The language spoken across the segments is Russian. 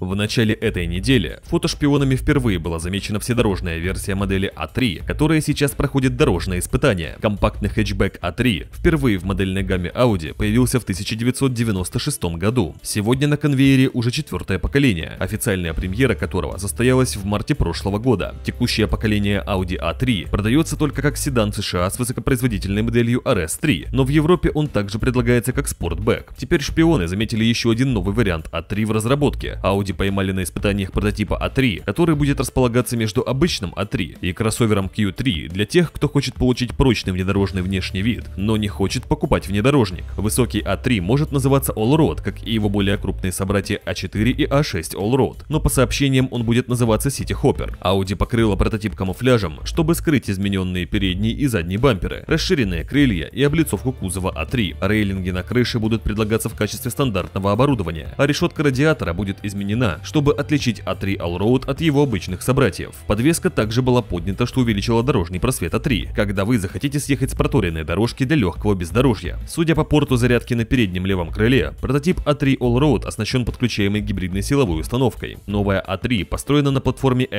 В начале этой недели фотошпионами впервые была замечена вседорожная версия модели А3, которая сейчас проходит дорожные испытания. Компактный хэтчбэк А3 впервые в модельной гамме Audi появился в 1996 году. Сегодня на конвейере уже четвертое поколение, официальная премьера которого состоялась в марте прошлого года. Текущее поколение Audi A3 а продается только как седан США с высокопроизводительной моделью RS3, но в Европе он также предлагается как спортбэк. Теперь шпионы заметили еще один новый вариант А3 в разработке – Audi Audi поймали на испытаниях прототипа A3, а который будет располагаться между обычным A3 а и кроссовером Q3 для тех, кто хочет получить прочный внедорожный внешний вид, но не хочет покупать внедорожник. Высокий A3 а может называться Allroad, как и его более крупные собратья A4 и A6 Allroad, но по сообщениям он будет называться City Hopper. Audi покрыла прототип камуфляжем, чтобы скрыть измененные передние и задние бамперы, расширенные крылья и облицовку кузова А3. Рейлинги на крыше будут предлагаться в качестве стандартного оборудования, а решетка радиатора будет изменена длина, чтобы отличить А3 Allroad от его обычных собратьев. Подвеска также была поднята, что увеличила дорожный просвет А3, когда вы захотите съехать с проторенной дорожки для легкого бездорожья. Судя по порту зарядки на переднем левом крыле, прототип А3 Allroad оснащен подключаемой гибридной силовой установкой. Новая А3 построена на платформе MQB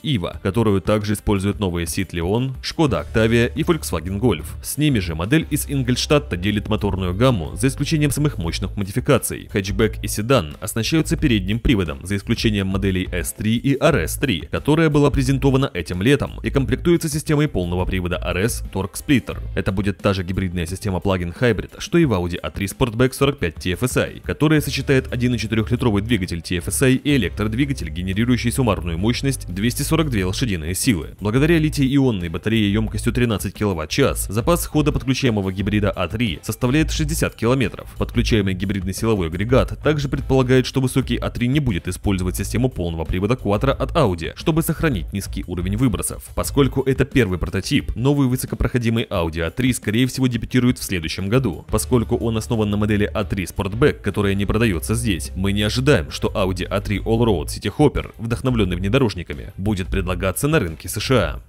эм EVA, которую также используют новые Seat Leon, Skoda Octavia и Volkswagen Golf. С ними же модель из Ингельштадта делит моторную гамму, за исключением самых мощных модификаций. Хэтчбэк и седан оснащаются передним приводом приводом, за исключением моделей S3 и RS3, которая была презентована этим летом и комплектуется системой полного привода RS Torque Splitter. Это будет та же гибридная система плагин Hybrid, что и в Audi A3 Sportback 45 TFSI, которая сочетает 1,4-литровый двигатель TFSI и электродвигатель, генерирующий суммарную мощность 242 лошадиные силы. Благодаря литий-ионной батарее емкостью 13 кВт-час, запас хода подключаемого гибрида a а 3 составляет 60 км. Подключаемый гибридный силовой агрегат также предполагает, что высокий a а 3 не будет будет использовать систему полного привода Quattro от Audi, чтобы сохранить низкий уровень выбросов. Поскольку это первый прототип, новый высокопроходимый Audi A3 скорее всего дебютирует в следующем году. Поскольку он основан на модели A3 а Sportback, которая не продается здесь, мы не ожидаем, что Audi A3 Allroad City Hopper, вдохновленный внедорожниками, будет предлагаться на рынке США.